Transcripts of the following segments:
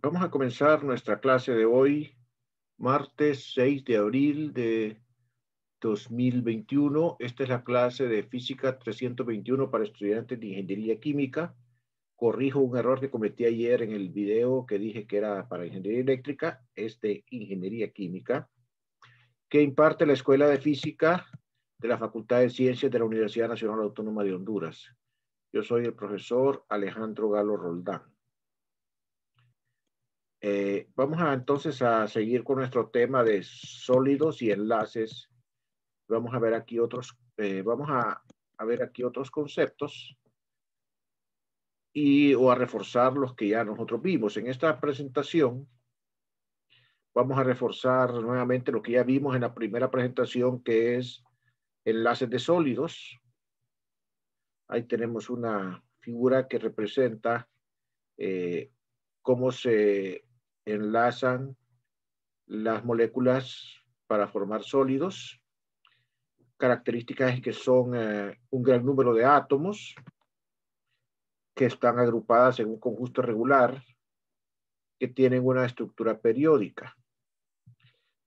Vamos a comenzar nuestra clase de hoy, martes 6 de abril de 2021. Esta es la clase de física 321 para estudiantes de ingeniería química. Corrijo un error que cometí ayer en el video que dije que era para ingeniería eléctrica, es de ingeniería química, que imparte la Escuela de Física de la Facultad de Ciencias de la Universidad Nacional Autónoma de Honduras. Yo soy el profesor Alejandro Galo Roldán. Eh, vamos a, entonces a seguir con nuestro tema de sólidos y enlaces. Vamos a ver aquí otros, eh, vamos a, ver aquí otros conceptos y o a reforzar los que ya nosotros vimos. En esta presentación vamos a reforzar nuevamente lo que ya vimos en la primera presentación que es enlaces de sólidos. Ahí tenemos una figura que representa eh, cómo se enlazan las moléculas para formar sólidos. Características que son eh, un gran número de átomos que están agrupadas en un conjunto regular que tienen una estructura periódica.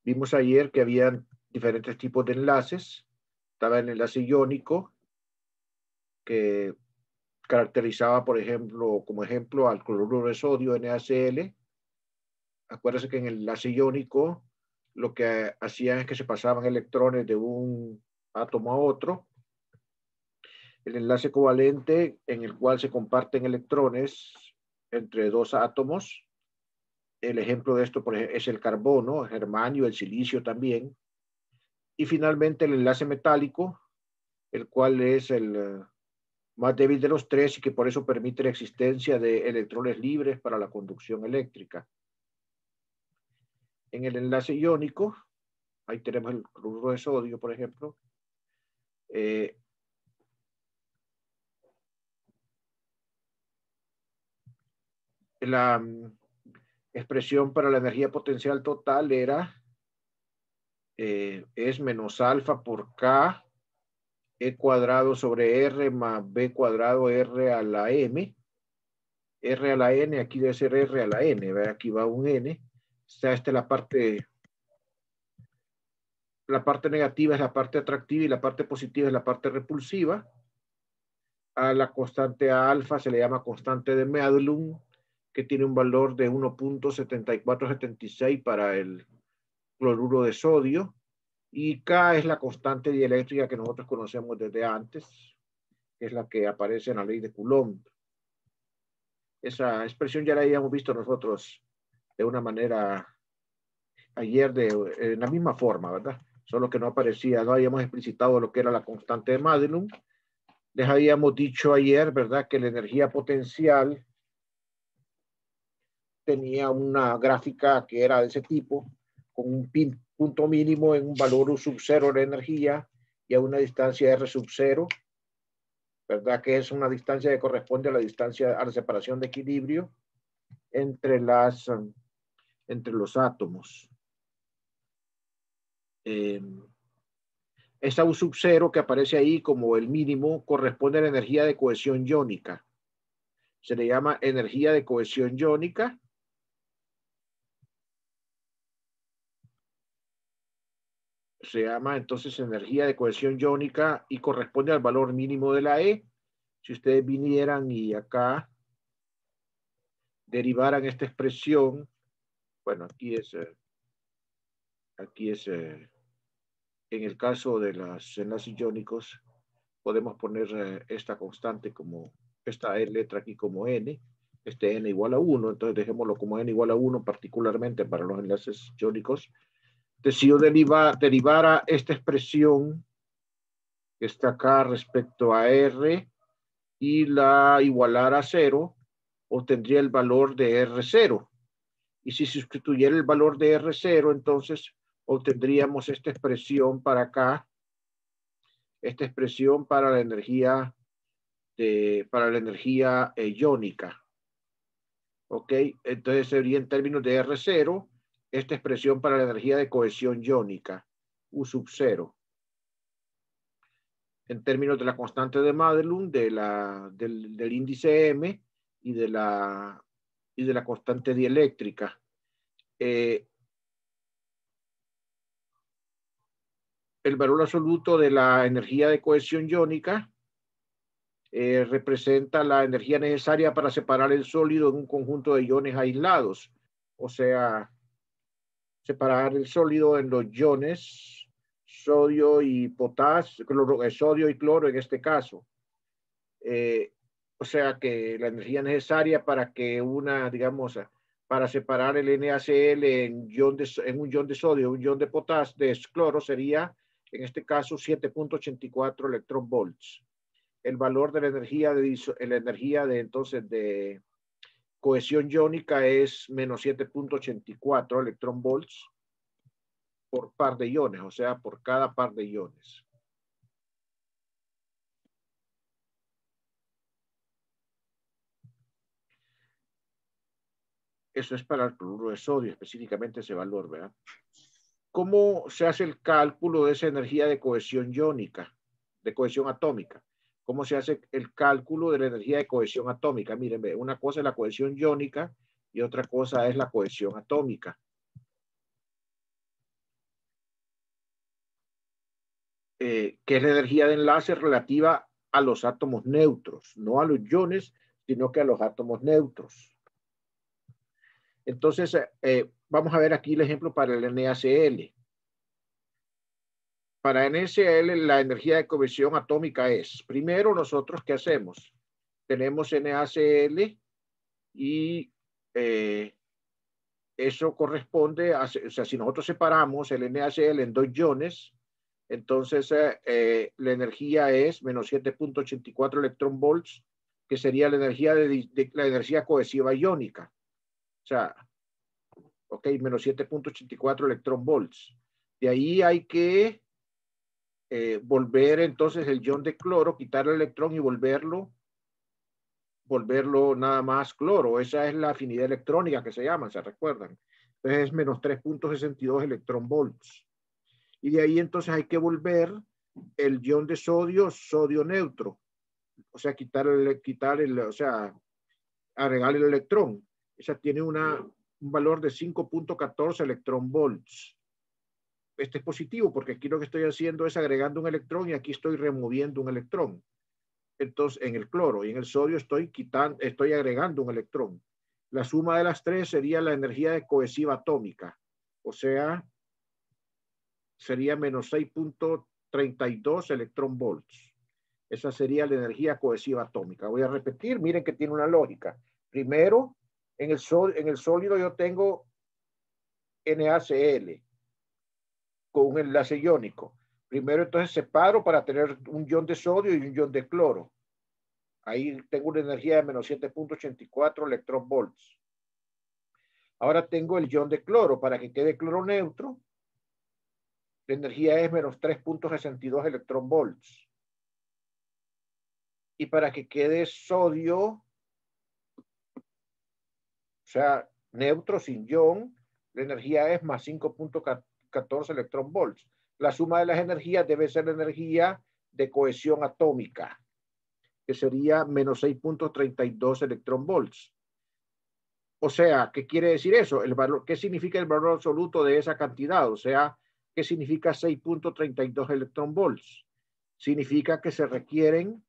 Vimos ayer que habían diferentes tipos de enlaces. Estaba el enlace iónico que caracterizaba, por ejemplo, como ejemplo al cloruro de sodio NaCl, acuérdense que en el enlace iónico lo que hacían es que se pasaban electrones de un átomo a otro. El enlace covalente en el cual se comparten electrones entre dos átomos. El ejemplo de esto es el carbono, el germanio, el silicio también. Y finalmente el enlace metálico, el cual es el eh, más débil de los tres y que por eso permite la existencia de electrones libres para la conducción eléctrica. En el enlace iónico, ahí tenemos el cloruro de sodio, por ejemplo, eh, la mm, expresión para la energía potencial total era eh, es menos alfa por K E cuadrado sobre R más B cuadrado R a la M. R a la N, aquí debe ser R a la N, aquí va un N sea, esta es la parte, la parte negativa es la parte atractiva y la parte positiva es la parte repulsiva. A la constante alfa se le llama constante de Madelung, que tiene un valor de 1.7476 para el cloruro de sodio. Y K es la constante dieléctrica que nosotros conocemos desde antes, que es la que aparece en la ley de Coulomb. Esa expresión ya la habíamos visto nosotros de una manera ayer de, la misma forma, ¿verdad? Solo que no aparecía, no habíamos explicitado lo que era la constante de Madelung. Les habíamos dicho ayer, ¿verdad?, que la energía potencial tenía una gráfica que era de ese tipo, con un punto mínimo en un valor sub cero de energía y a una distancia R sub cero, ¿verdad? Que es una distancia que corresponde a la distancia a la separación de equilibrio entre las um, entre los átomos. Eh, em, esta U sub cero que aparece ahí como el mínimo corresponde a la energía de cohesión iónica. Se le llama energía de cohesión iónica. Se llama entonces energía de cohesión iónica y corresponde al valor mínimo de la E. Si ustedes vinieran y acá derivaran esta expresión, bueno, aquí es, eh, aquí es, eh, en el caso de los enlaces iónicos, podemos poner eh, esta constante como, esta e letra aquí como n, este n igual a 1, entonces dejémoslo como n igual a 1 particularmente para los enlaces iónicos. Entonces, si yo derivara esta expresión que está acá respecto a r y la igualara a 0, obtendría el valor de r0. Y si sustituyera el valor de R0, entonces obtendríamos esta expresión para acá, esta expresión para la energía, de, para la energía eh, iónica. ¿Ok? Entonces sería en términos de R0, esta expresión para la energía de cohesión iónica, U sub 0. En términos de la constante de Madelung, de la, del índice M y de la y de la constante dieléctrica. Eh, el valor absoluto de la energía de cohesión iónica eh, representa la energía necesaria para separar el sólido en un conjunto de iones aislados, o sea, separar el sólido en los iones sodio y potasio, eh, sodio y cloro en este caso o sea que la energía necesaria para que una, digamos, para separar el NaCl en, un ion de sodio, un ion de potasio, de cloro, sería en este caso 7.84 electron volts. El valor de la energía de, la energía de entonces de cohesión iónica es menos 7.84 electron volts por par de iones, o sea, por cada par de iones. Eso es para el cloruro de sodio, específicamente ese valor, ¿verdad? ¿Cómo se hace el cálculo de esa energía de cohesión iónica, de cohesión atómica? ¿Cómo se hace el cálculo de la energía de cohesión atómica? Miren, una cosa es la cohesión iónica y otra cosa es la cohesión atómica. Eh, que es la energía de enlace relativa a los átomos neutros, no a los iones, sino que a los átomos neutros. Entonces, eh, eh, vamos a ver aquí el ejemplo para el NaCl. Para NaCl, la energía de cohesión atómica es, primero nosotros, ¿qué hacemos? Tenemos NaCl y eh, eso corresponde, a, o sea, si nosotros separamos el NaCl en dos iones, entonces la energía es menos 7.84 electron volts, que sería la energía, de, la energía cohesiva iónica. O sea, ok, menos 7.84 electron volts. De ahí hay que eh, volver entonces el ion de cloro, quitar el electrón y volverlo, volverlo nada más cloro. Esa es la afinidad electrónica que se llama, ¿se recuerdan? Entonces es menos 3.62 electron volts. Y de ahí entonces hay que volver el ion de sodio, sodio neutro. O sea, quitar el, quitar el, o sea, agregar el electrón. Esa tiene un valor de 5.14 volts Este es positivo porque aquí lo que estoy haciendo es agregando un electrón y aquí estoy removiendo un electrón. Entonces, en el cloro y en el sodio estoy quitando, estoy agregando un electrón. La suma de las tres sería la energía de cohesiva atómica, o sea, sería menos 6.32 electron volts. Esa sería la energía cohesiva atómica. Voy a repetir, miren que tiene una lógica. Primero, en el, sólido yo tengo NaCl con un enlace iónico. Primero entonces separo para tener un ion de sodio y un ion de cloro. Ahí tengo una energía de menos 7.84 electronvolts. Ahora tengo el ion de cloro para que quede cloro neutro. La energía es menos 3.62 electronvolts. Y para que quede sodio o sea, neutro sin ion, la energía es más 5.14 electronvolts. La suma de las energías debe ser la energía de cohesión atómica, que sería menos 6.32 electronvolts. O sea, ¿qué quiere decir eso? El valor, ¿Qué significa el valor absoluto de esa cantidad? O sea, ¿qué significa 6.32 electronvolts? Significa que se requieren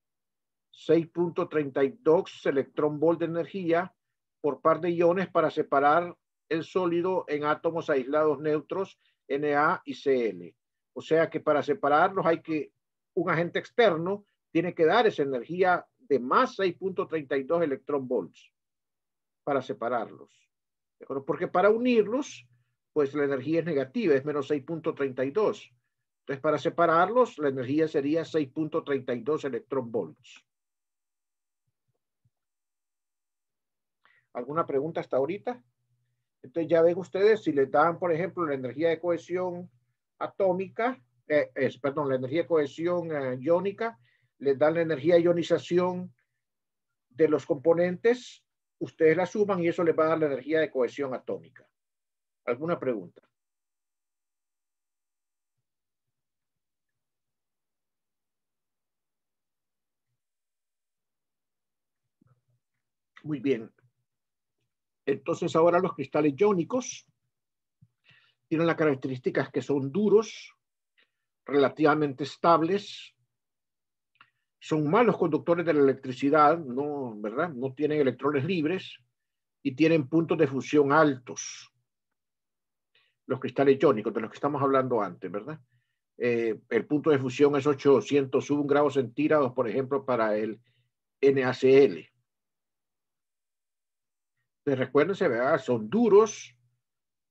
6.32 electronvolts de energía por par de iones para separar el sólido en átomos aislados neutros Na y Cl. O sea que para separarlos hay que un agente externo tiene que dar esa energía de más 6.32 electrón volts para separarlos. Porque para unirlos, pues la energía es negativa, es menos 6.32. Entonces, para separarlos, la energía sería 6.32 electrón volts. ¿Alguna pregunta hasta ahorita? Entonces ya ven ustedes, si les dan, por ejemplo, la energía de cohesión atómica, eh, es, perdón, la energía de cohesión eh, iónica, les dan la energía de ionización de los componentes, ustedes la suman y eso les va a dar la energía de cohesión atómica. ¿Alguna pregunta? Muy bien. Entonces ahora los cristales iónicos tienen las características que son duros, relativamente estables, son malos conductores de la electricidad, no, ¿verdad? No tienen electrones libres y tienen puntos de fusión altos. Los cristales iónicos, de los que estamos hablando antes, ¿verdad? Eh, el punto de fusión es 801 grados centígrados, por ejemplo, para el NaCl recuérdense, son duros,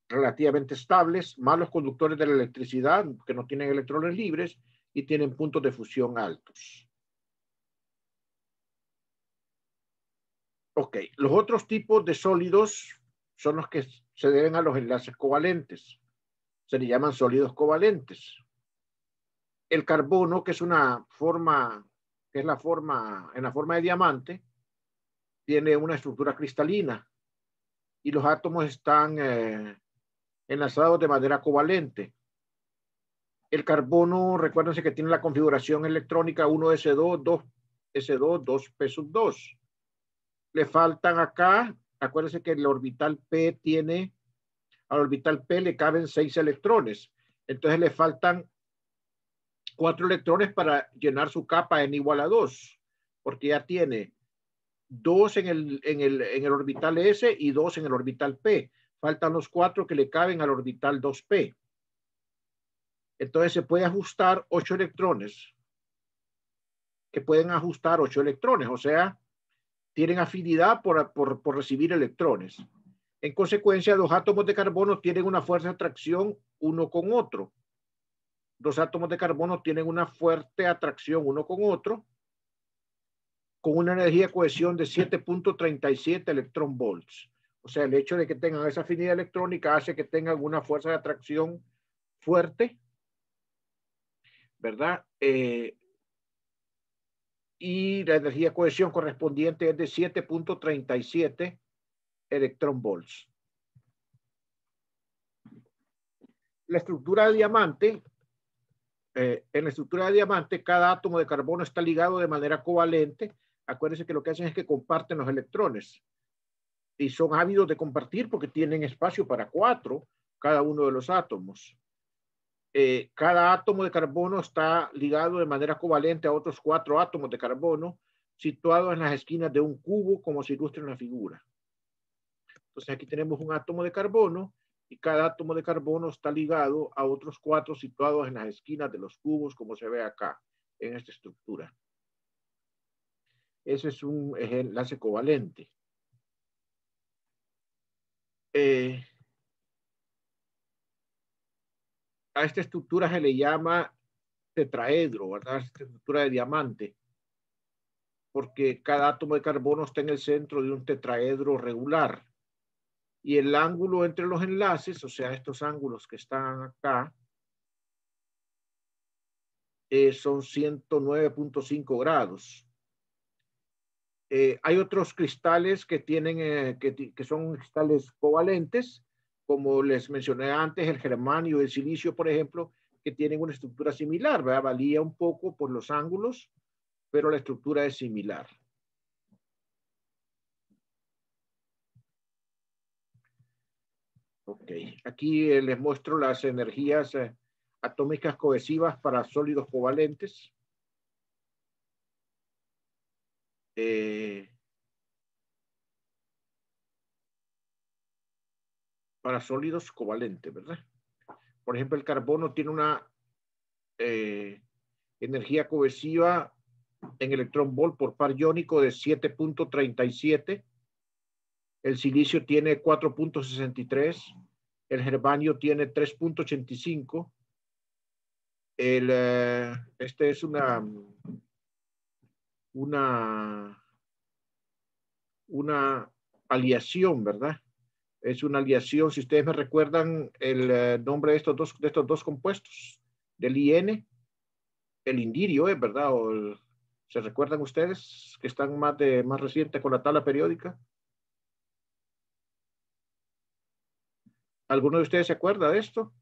relativamente estables, malos conductores de la electricidad, que no tienen electrones libres y tienen puntos de fusión altos. Ok, los otros tipos de sólidos son los que se deben a los enlaces covalentes. Se les llaman sólidos covalentes. El carbono, que es una forma, que es la forma, en la forma de diamante, tiene una estructura cristalina, y los átomos están eh, enlazados de manera covalente. El carbono, recuérdense que tiene la configuración electrónica 1S2, 2S2, 2P2. Le faltan acá, acuérdense que el orbital P tiene, al orbital P le caben 6 electrones. Entonces le faltan 4 electrones para llenar su capa en igual a 2, porque ya tiene dos en el, orbital S y dos en el orbital P. Faltan los cuatro que le caben al orbital 2P. Entonces se puede ajustar ocho electrones, que pueden ajustar ocho electrones, o sea, tienen afinidad por, por recibir electrones. En consecuencia, los átomos de carbono tienen una fuerza atracción uno con otro. Los átomos de carbono tienen una fuerte atracción uno con otro con una energía de cohesión de 7.37 electron volts. O sea, el hecho de que tengan esa afinidad electrónica hace que tengan una fuerza de atracción fuerte, ¿verdad? Eh, y la energía de cohesión correspondiente es de 7.37 electron volts. La estructura de diamante, eh, en la estructura de diamante, cada átomo de carbono está ligado de manera covalente acuérdense que lo que hacen es que comparten los electrones y son ávidos de compartir porque tienen espacio para cuatro cada uno de los átomos. Eh, cada átomo de carbono está ligado de manera covalente a otros cuatro átomos de carbono situados en las esquinas de un cubo como se ilustra en la figura. Entonces aquí tenemos un átomo de carbono y cada átomo de carbono está ligado a otros cuatro situados en las esquinas de los cubos como se ve acá en esta estructura. Ese es un enlace covalente. Eh, a esta estructura se le llama tetraedro, ¿verdad? estructura de diamante, porque cada átomo de carbono está en el centro de un tetraedro regular. Y el ángulo entre los enlaces, o sea, estos ángulos que están acá, eh, son 109.5 grados. Eh, hay otros cristales que, eh, que, son cristales covalentes, como les mencioné antes, el germanio, el silicio, por ejemplo, que tienen una estructura similar, ¿verdad? Valía un poco por los ángulos, pero la estructura es similar. aquí eh, les muestro las energías atómicas cohesivas para sólidos covalentes. Eh, para sólidos covalentes, ¿verdad? Por ejemplo, el carbono tiene una eh, energía cohesiva en electrón volt por par iónico de 7.37. El silicio tiene 4.63. El germanio tiene 3.85. Eh, este es una una, una aliación, ¿verdad? Es una aliación, si ustedes me recuerdan el eh, nombre de estos dos, de estos dos compuestos, del IN, el indirio, ¿es ¿eh? verdad? O ¿Se recuerdan ustedes que están más, de, más recientes con la tabla periódica? ¿Alguno de ustedes se acuerda de esto?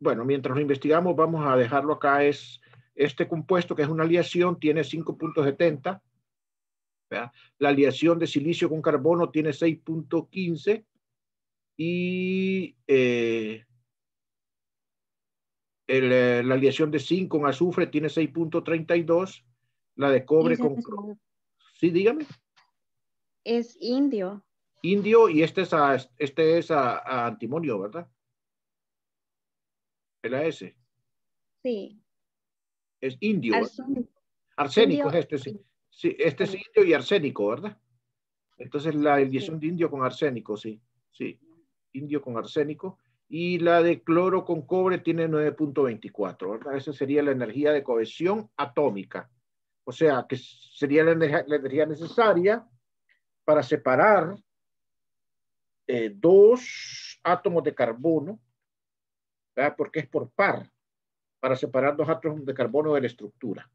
bueno, mientras lo investigamos, vamos a dejarlo acá, es este compuesto que es una aliación, tiene 5.70, la aliación de silicio con carbono tiene 6.15 y eh, eh, la aleación de zinc con azufre tiene 6.32, la de cobre con... Este sí, dígame. Es indio. Indio y este es, este es a antimonio, ¿verdad? la S? Sí. Es indio. Arsénico. Arsénico es este, sí. sí. Este es indio y arsénico, ¿verdad? Entonces la edición de indio con arsénico, sí. Sí, indio con arsénico. Y la de cloro con cobre tiene 9.24, ¿verdad? Esa sería la energía de cohesión atómica. O sea, que sería la, energía, necesaria para separar eh, dos átomos de carbono ¿verdad? porque es por par, para separar dos átomos de carbono de la estructura.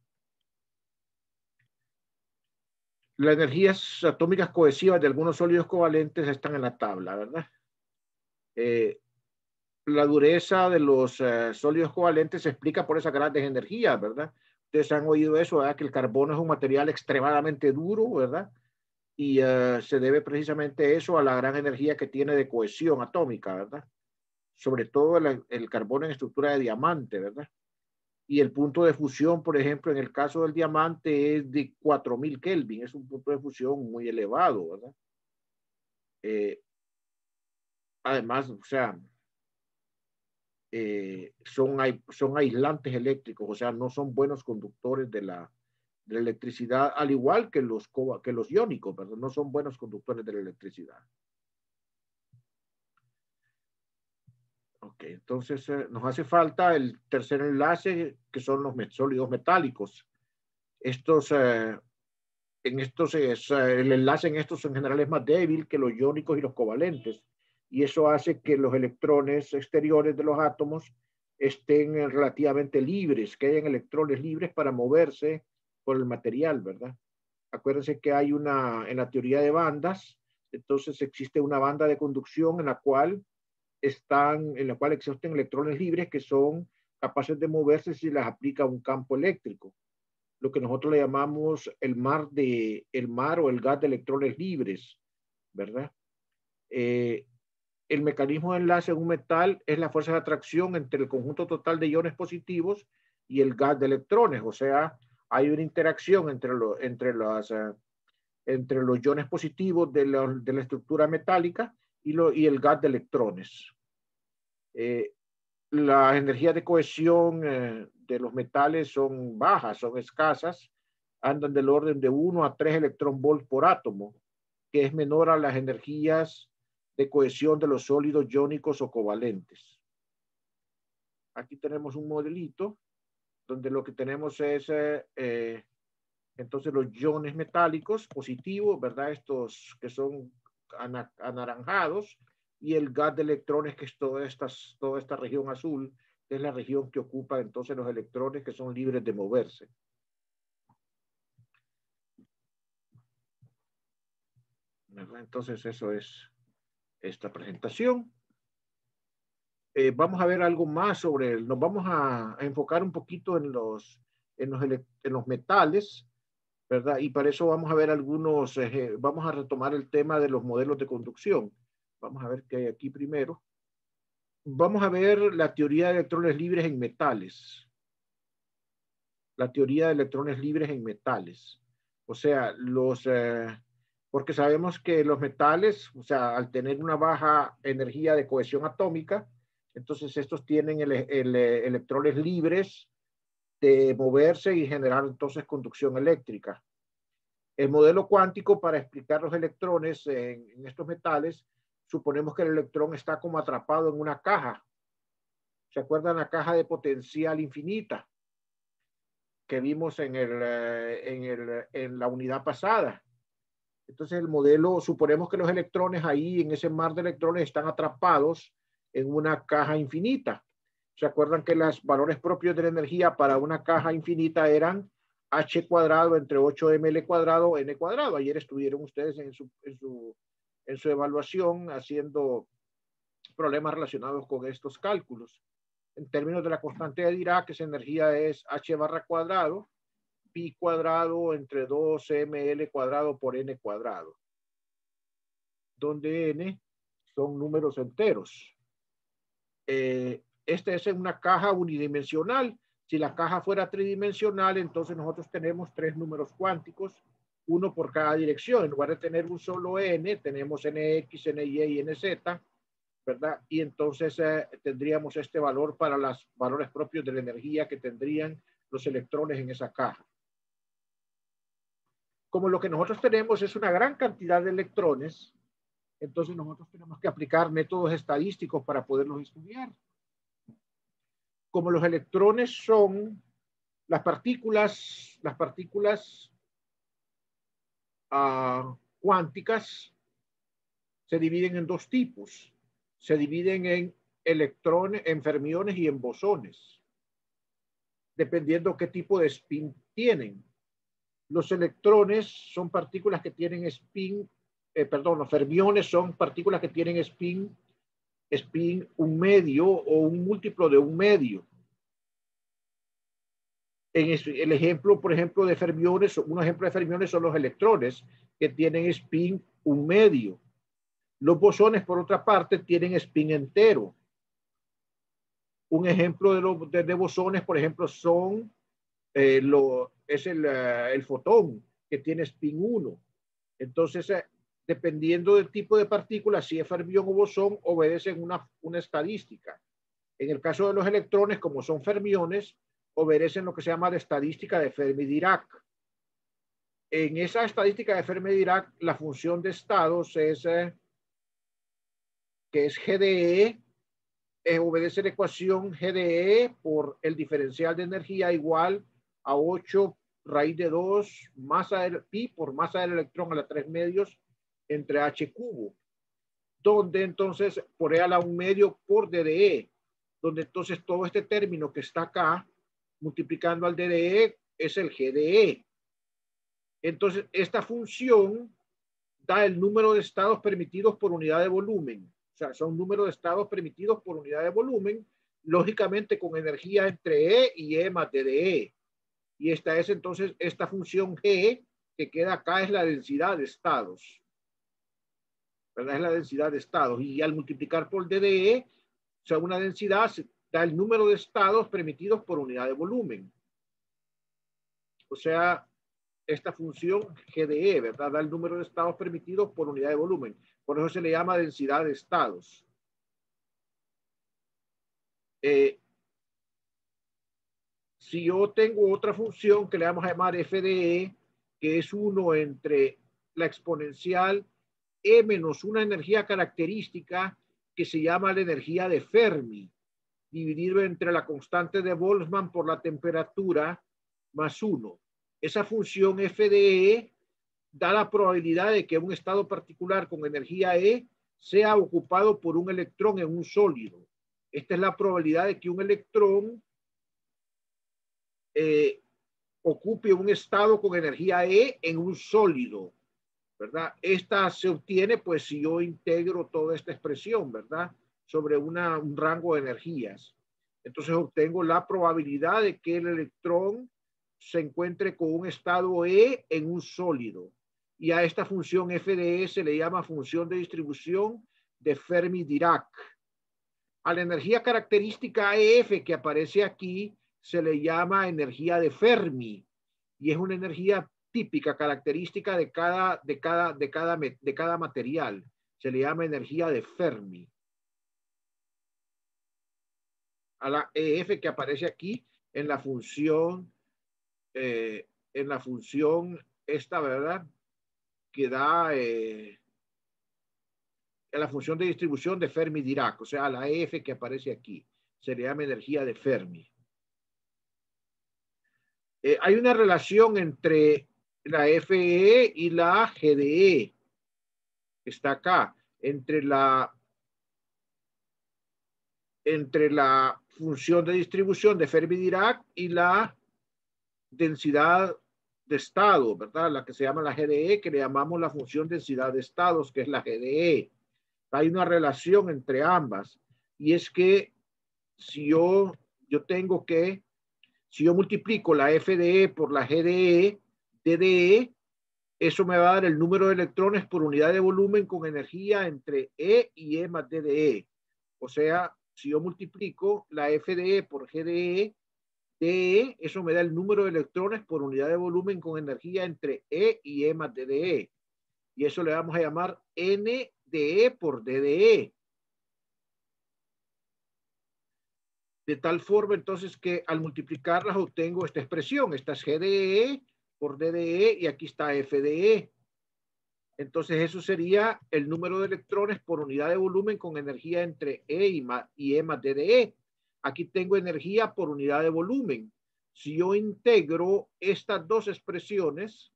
Las energías atómicas cohesivas de algunos sólidos covalentes están en la tabla, ¿verdad? Eh, la dureza de los eh, sólidos covalentes se explica por esas grandes energías, ¿verdad? Ustedes han oído eso, ¿verdad? Que el carbono es un material extremadamente duro, ¿verdad? Y eh, se debe precisamente eso a la gran energía que tiene de cohesión atómica, ¿verdad? sobre todo el, carbón carbono en estructura de diamante, ¿verdad? Y el punto de fusión, por ejemplo, en el caso del diamante es de 4000 Kelvin, es un punto de fusión muy elevado, ¿verdad? Eh, además, o sea, eh, son, son aislantes eléctricos, o sea, no son buenos conductores de la, electricidad, al igual que los, que los iónicos, ¿verdad? No son buenos conductores de la electricidad. entonces eh, nos hace falta el tercer enlace, que son los sólidos metálicos. Estos, eh, en estos eh, el enlace en estos en general es más débil que los iónicos y los covalentes. Y eso hace que los electrones exteriores de los átomos estén relativamente libres, que hayan electrones libres para moverse por el material, ¿verdad? Acuérdense que hay una, en la teoría de bandas, entonces existe una banda de conducción en la cual están, en la cual existen electrones libres que son capaces de moverse si las aplica un campo eléctrico. Lo que nosotros le llamamos el mar, de, el mar o el gas de electrones libres, ¿verdad? Eh, el mecanismo de enlace en un metal es la fuerza de atracción entre el conjunto total de iones positivos y el gas de electrones, o sea, hay una interacción entre, los entre, las, eh, entre los iones positivos de la, estructura metálica y, y el gas de electrones. Eh, las energías de cohesión eh, de los metales son bajas, son escasas, andan del orden de 1 a 3 electronvolts por átomo, que es menor a las energías de cohesión de los sólidos iónicos o covalentes. Aquí tenemos un modelito donde lo que tenemos es eh, entonces los iones metálicos positivos, ¿verdad? Estos que son anaranjados, y el gas de electrones, que es toda esta, toda esta región azul, es la región que ocupa entonces los electrones que son libres de moverse. Entonces eso es esta presentación. Eh, vamos a ver algo más sobre, el, nos vamos a, enfocar un poquito en los, los, metales, ¿verdad? Y para eso vamos a ver algunos, eh, vamos a retomar el tema de los modelos de conducción. Vamos a ver qué hay aquí primero. Vamos a ver la teoría de electrones libres en metales. La teoría de electrones libres en metales. O sea, los... Eh, porque sabemos que los metales, o sea, al tener una baja energía de cohesión atómica, entonces estos tienen electrones libres de moverse y generar entonces conducción eléctrica. El modelo cuántico para explicar los electrones en estos metales suponemos que el electrón está como atrapado en una caja. ¿Se acuerdan la caja de potencial infinita que vimos en, el, eh, en, el, en la unidad pasada? Entonces el modelo, suponemos que los electrones ahí en ese mar de electrones están atrapados en una caja infinita. ¿Se acuerdan que los valores propios de la energía para una caja infinita eran h cuadrado entre 8ml cuadrado n cuadrado? Ayer estuvieron ustedes en su en su evaluación haciendo problemas relacionados con estos cálculos. En términos de la constante de Dirac, esa energía es h barra cuadrado, pi cuadrado entre 2 ml cuadrado por n cuadrado, donde n son números enteros. Eh, esta es una caja unidimensional. Si la caja fuera tridimensional, entonces nosotros tenemos tres números cuánticos uno por cada dirección. En lugar de tener un solo n, tenemos nx, ny y nz, ¿verdad? Y entonces eh, tendríamos este valor para los valores propios de la energía que tendrían los electrones en esa caja. Como lo que nosotros tenemos es una gran cantidad de electrones, entonces nosotros tenemos que aplicar métodos estadísticos para poderlos estudiar. Como los electrones son las partículas, las partículas Ah, cuánticas se dividen en dos tipos. Se dividen en electrones, en fermiones y en bosones, dependiendo qué tipo de spin tienen. Los electrones son partículas que tienen spin, eh, perdón, los fermiones son partículas que tienen spin, spin un medio o un múltiplo de un medio en el ejemplo, por ejemplo, de fermiones, un ejemplo de fermiones son los electrones que tienen spin un medio. Los bosones, por otra parte, tienen spin entero. Un ejemplo de, los de, bosones, por ejemplo, son eh, es eh, el, fotón que tiene spin 1. Entonces, eh, dependiendo del tipo de partícula, si es fermión o bosón, obedecen una, una estadística. En el caso de los electrones, como son fermiones, obedecen lo que se llama la estadística de Fermi-Dirac. En esa estadística de Fermi-Dirac, la función de estados es eh, que es GDE, eh, obedece la ecuación GDE por el diferencial de energía igual a 8 raíz de 2 masa del pi por masa del electrón a la 3 medios entre h cubo, donde entonces por E a la 1 medio por DDE, donde entonces todo este término que está acá multiplicando al DDE es el GDE. Entonces, esta función da el número de estados permitidos por unidad de volumen. O sea, son número de estados permitidos por unidad de volumen, lógicamente con energía entre E y E más DDE. Y esta es entonces esta función G que queda acá es la densidad de estados. ¿Verdad? Es la densidad de estados. Y al multiplicar por DDE, o sea, una densidad se Da el número de estados permitidos por unidad de volumen. O sea, esta función GDE, ¿verdad? Da el número de estados permitidos por unidad de volumen. Por eso se le llama densidad de estados. Eh, si yo tengo otra función que le vamos a llamar FDE, que es uno entre la exponencial E menos una energía característica que se llama la energía de Fermi dividido entre la constante de Boltzmann por la temperatura más 1. Esa función f de E da la probabilidad de que un estado particular con energía E sea ocupado por un electrón en un sólido. Esta es la probabilidad de que un electrón eh, ocupe un estado con energía E en un sólido, ¿verdad? Esta se obtiene pues si yo integro toda esta expresión, ¿verdad? sobre un rango de energías. Entonces obtengo la probabilidad de que el electrón se encuentre con un estado E en un sólido. Y a esta función f de E se le llama función de distribución de Fermi-Dirac. A la energía característica EF que aparece aquí se le llama energía de Fermi y es una energía típica, característica de cada, de cada, de cada, de cada material. Se le llama energía de Fermi. a la EF que aparece aquí en la función, eh, en la función esta, ¿verdad? Que da eh, en la función de distribución de Fermi-Dirac, o sea, la EF que aparece aquí. Se le llama energía de Fermi. Eh, hay una relación entre la FE e y la GDE, que está acá, entre la entre la función de distribución de Fermi-Dirac y la densidad de estado, ¿verdad? La que se llama la GDE, que le llamamos la función densidad de estados, que es la GDE. Hay una relación entre ambas y es que si yo, yo tengo que, si yo multiplico la FDE por la GDE, DDE, eso me va a dar el número de electrones por unidad de volumen con energía entre E y E más DDE. O sea, si yo multiplico la FDE e por GDE, DE, e, e, eso me da el número de electrones por unidad de volumen con energía entre E y E más DDE. Y eso le vamos a llamar N E por DDE. De tal forma, entonces, que al multiplicarlas obtengo esta expresión. Esta es GDE por DDE y aquí está FDE. Entonces eso sería el número de electrones por unidad de volumen con energía entre E y, E más DDE. E. Aquí tengo energía por unidad de volumen. Si yo integro estas dos expresiones,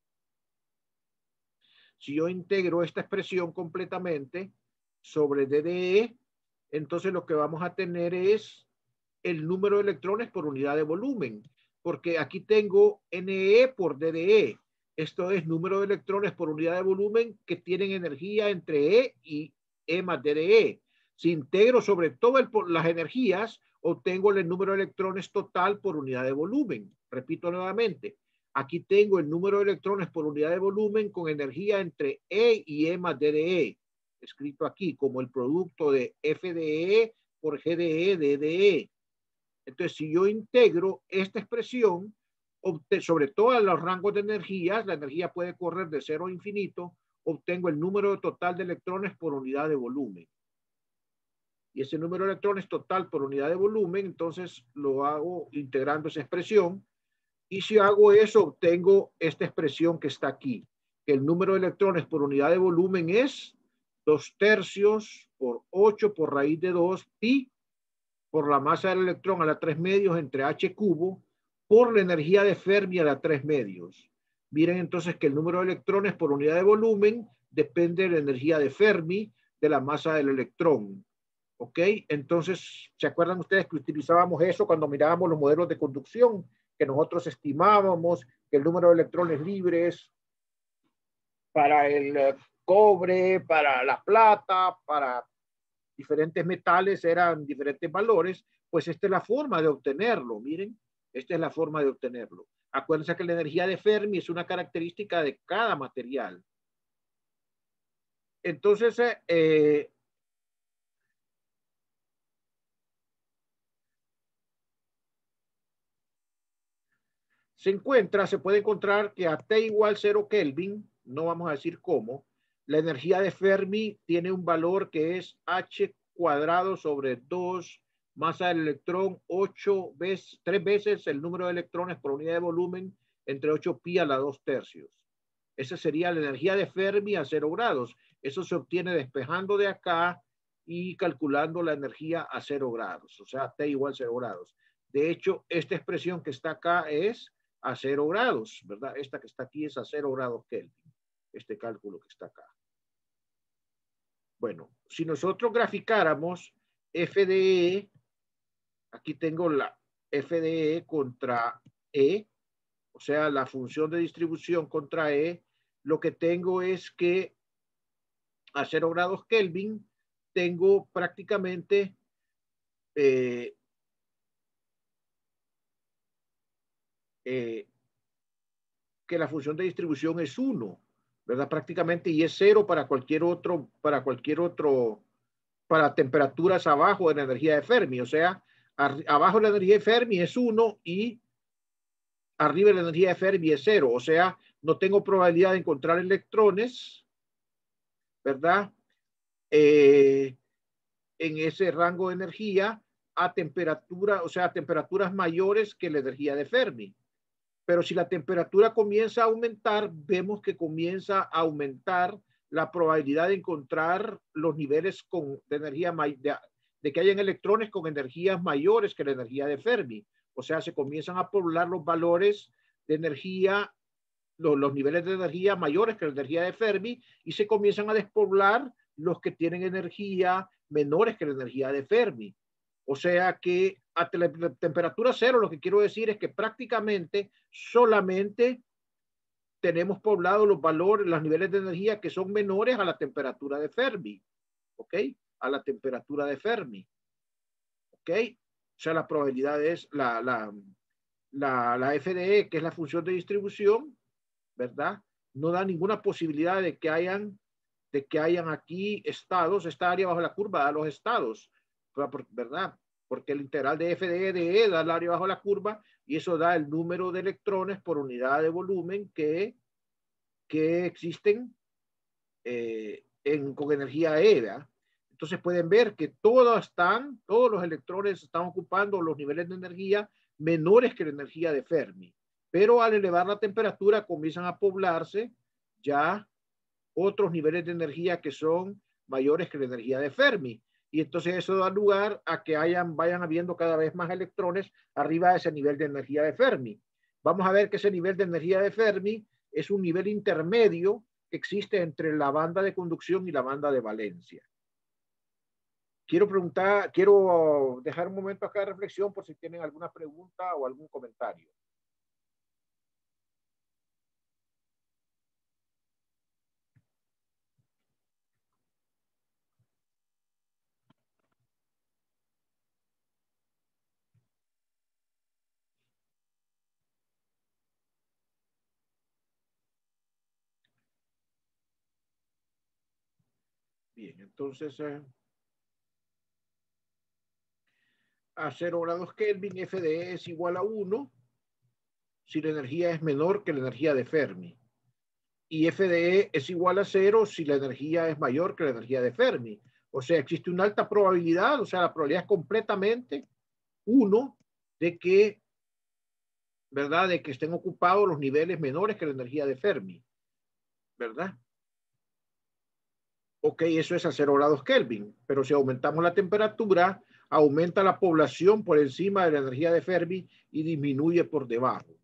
si yo integro esta expresión completamente sobre DDE, e, entonces lo que vamos a tener es el número de electrones por unidad de volumen, porque aquí tengo NE por DDE. E. Esto es número de electrones por unidad de volumen que tienen energía entre E y E más DE. E. Si integro sobre todas las energías, obtengo el número de electrones total por unidad de volumen. Repito nuevamente, aquí tengo el número de electrones por unidad de volumen con energía entre E y E más E. escrito aquí como el producto de E por GDE, e, DDE. E. Entonces, si yo integro esta expresión, sobre todo a los rangos de energías, la energía puede correr de cero a infinito, obtengo el número total de electrones por unidad de volumen. Y ese número de electrones total por unidad de volumen, entonces lo hago integrando esa expresión. Y si hago eso, obtengo esta expresión que está aquí, que el número de electrones por unidad de volumen es dos tercios por 8 por raíz de 2 pi por la masa del electrón a la 3 medios entre h cubo por la energía de Fermi a la 3 medios. Miren entonces que el número de electrones por unidad de volumen depende de la energía de Fermi de la masa del electrón. ¿Ok? Entonces, ¿se acuerdan ustedes que utilizábamos eso cuando mirábamos los modelos de conducción? Que nosotros estimábamos que el número de electrones libres para el eh, cobre, para la plata, para diferentes metales eran diferentes valores. Pues esta es la forma de obtenerlo, miren. Esta es la forma de obtenerlo. Acuérdense que la energía de Fermi es una característica de cada material. Entonces, eh, eh, se encuentra, se puede encontrar que a T igual 0 Kelvin, no vamos a decir cómo, la energía de Fermi tiene un valor que es H cuadrado sobre 2 masa del electrón, 8 veces, 3 veces el número de electrones por unidad de volumen entre 8 pi a la 2 tercios. Esa sería la energía de Fermi a 0 grados. Eso se obtiene despejando de acá y calculando la energía a 0 grados, o sea, T igual 0 grados. De hecho, esta expresión que está acá es a 0 grados, ¿verdad? Esta que está aquí es a 0 grados Kelvin, este cálculo que está acá. Bueno, si nosotros graficáramos F de E Aquí tengo la FDE contra E, o sea, la función de distribución contra E. Lo que tengo es que a 0 grados Kelvin tengo prácticamente eh, eh, que la función de distribución es 1, ¿verdad? Prácticamente y es 0 para cualquier otro, para cualquier otro, para temperaturas abajo de la energía de Fermi. O sea, abajo la energía de Fermi es 1 y arriba la energía de Fermi es 0. O sea, no tengo probabilidad de encontrar electrones, ¿verdad? Eh, en ese rango de energía a temperatura, o sea, temperaturas mayores que la energía de Fermi. Pero si la temperatura comienza a aumentar, vemos que comienza a aumentar la probabilidad de encontrar los niveles con, de energía de, de que hayan electrones con energías mayores que la energía de Fermi. O sea, se comienzan a poblar los valores de energía, los, niveles de energía mayores que la energía de Fermi y se comienzan a despoblar los que tienen energía menores que la energía de Fermi. O sea que a temperatura cero lo que quiero decir es que prácticamente solamente tenemos poblado los valores, los niveles de energía que son menores a la temperatura de Fermi. ¿Ok? a la temperatura de Fermi. ¿Ok? O sea, la probabilidad es la, la, la, la FDE, que es la función de distribución, ¿verdad? No da ninguna posibilidad de que hayan, de que hayan aquí estados, esta área bajo la curva da los estados, ¿verdad? Porque el integral de FDE de E da el área bajo la curva y eso da el número de electrones por unidad de volumen que, que existen eh, con energía E, ¿verdad? Entonces pueden ver que todos están, todos los electrones están ocupando los niveles de energía menores que la energía de Fermi. Pero al elevar la temperatura comienzan a poblarse ya otros niveles de energía que son mayores que la energía de Fermi. Y entonces eso da lugar a que hayan, vayan habiendo cada vez más electrones arriba de ese nivel de energía de Fermi. Vamos a ver que ese nivel de energía de Fermi es un nivel intermedio que existe entre la banda de conducción y la banda de valencia quiero preguntar, quiero dejar un momento acá de reflexión por si tienen alguna pregunta o algún comentario. Bien, entonces... Eh, a 0 grados Kelvin, FDE e es igual a 1 si la energía es menor que la energía de Fermi. Y FDE e es igual a 0 si la energía es mayor que la energía de Fermi. O sea, existe una alta probabilidad, o sea, la probabilidad es completamente 1 de que, ¿verdad? De que estén ocupados los niveles menores que la energía de Fermi, ¿verdad? Ok, eso es a 0 grados Kelvin, pero si aumentamos la temperatura, aumenta la población por encima de la energía de Fermi y disminuye por debajo.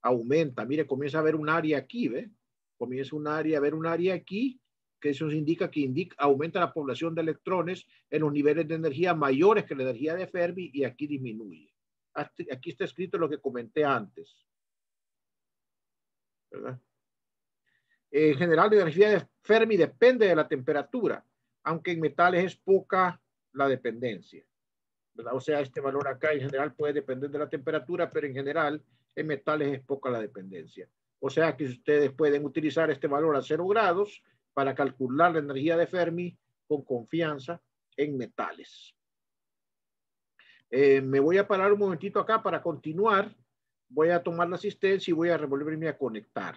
Aumenta, mire, comienza a haber un área aquí, ¿ve? Comienza un área, a ver un área aquí, que eso nos indica que indica, aumenta la población de electrones en los niveles de energía mayores que la energía de Fermi y aquí disminuye. aquí está escrito lo que comenté antes. En general, la energía de Fermi depende de la temperatura, aunque en metales es poca la dependencia. O sea, este valor acá en general puede depender de la temperatura, pero en general en metales es poca la dependencia. O sea que ustedes pueden utilizar este valor a 0 grados para calcular la energía de Fermi con confianza en metales. Eh, me voy a parar un momentito acá para continuar. Voy a tomar la asistencia y voy a revolverme a conectar.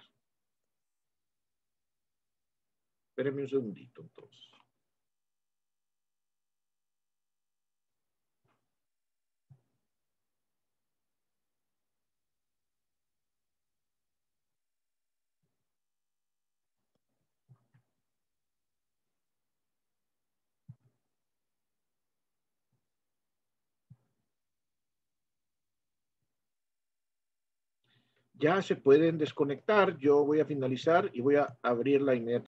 Espérenme un segundito entonces. ya se pueden desconectar. Yo voy a finalizar y voy a abrir la inmediatamente.